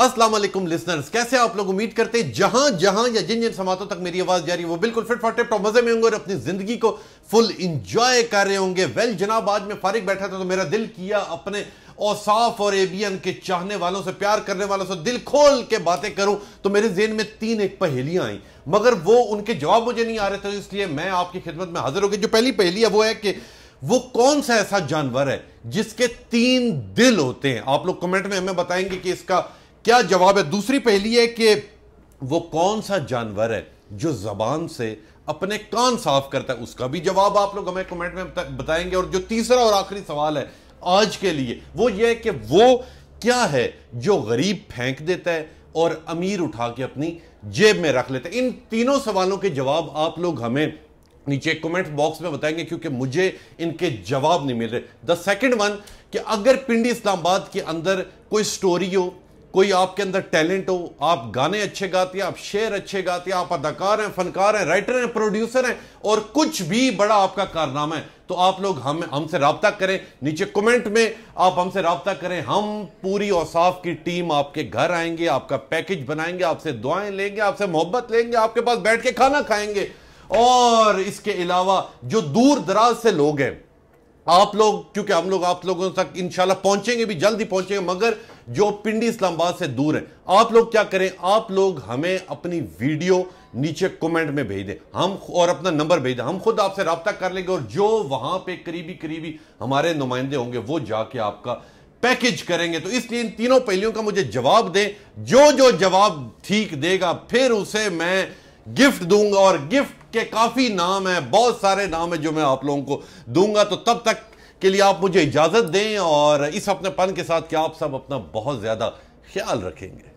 अस्सलाम वालेकुम लिसनर्स कैसे आप लोग उम्मीद करते हैं जहां जहां या जिन जिन समातों तक मेरी आवाज जा रही है वो बिल्कुल फिट फॉर टिप मजे में होंगे और अपनी जिंदगी को फुल इंजॉय कर रहे होंगे वेल जनाब आज मैं फारिक बैठा था तो मेरा दिल किया अपने औसाफ और एबीएन के चाहने वालों से प्यार करने वालों से दिल खोल के बातें करूं तो मेरे जेन में तीन एक पहेलियां आई मगर वो उनके जवाब मुझे नहीं आ रहे थे इसलिए मैं आपकी खिदमत में हाजिर हो गई जो पहली पहेली है वो है कि वो कौन सा ऐसा जानवर है जिसके तीन दिल होते हैं आप लोग कमेंट में हमें बताएंगे कि इसका क्या जवाब है दूसरी पहली है कि वो कौन सा जानवर है जो जबान से अपने कान साफ करता है उसका भी जवाब आप लोग हमें कमेंट में बताएंगे और जो तीसरा और आखिरी सवाल है आज के लिए वो ये है कि वो क्या है जो गरीब फेंक देता है और अमीर उठा के अपनी जेब में रख लेते है इन तीनों सवालों के जवाब आप लोग हमें नीचे कमेंट बॉक्स में बताएंगे क्योंकि मुझे इनके जवाब नहीं मिल रहे द सेकंड वन कि अगर पिंडी इस्लामाबाद के अंदर कोई स्टोरी हो कोई आपके अंदर टैलेंट हो आप गाने अच्छे गाते हैं आप शेर अच्छे गाते हैं आप अदाकार हैं फनकार हैं राइटर हैं प्रोड्यूसर हैं और कुछ भी बड़ा आपका कारनामा है तो आप लोग हम हमसे रबता करें नीचे कमेंट में आप हमसे रबता करें हम पूरी औसाफ की टीम आपके घर आएंगे आपका पैकेज बनाएंगे आपसे दुआएं लेंगे आपसे मोहब्बत लेंगे आपके पास बैठ के खाना खाएंगे और इसके अलावा जो दूर दराज से लोग हैं आप लोग क्योंकि हम लोग आप लोगों तक इंशाल्लाह पहुंचेंगे भी जल्द ही पहुंचेंगे मगर जो पिंडी इस्लामाबाद से दूर है आप लोग क्या करें आप लोग हमें अपनी वीडियो नीचे कमेंट में भेज दें हम और अपना नंबर भेज दें हम खुद आपसे रबता कर लेंगे और जो वहां पे करीबी करीबी हमारे नुमाइंदे होंगे वो जाके आपका पैकेज करेंगे तो इसलिए इन तीनों पहलियों का मुझे जवाब दें जो जो जवाब ठीक देगा फिर उसे मैं गिफ्ट दूंगा और गिफ्ट के काफ़ी नाम हैं बहुत सारे नाम हैं जो मैं आप लोगों को दूंगा तो तब तक के लिए आप मुझे इजाज़त दें और इस अपने पन के साथ क्या आप सब अपना बहुत ज़्यादा ख्याल रखेंगे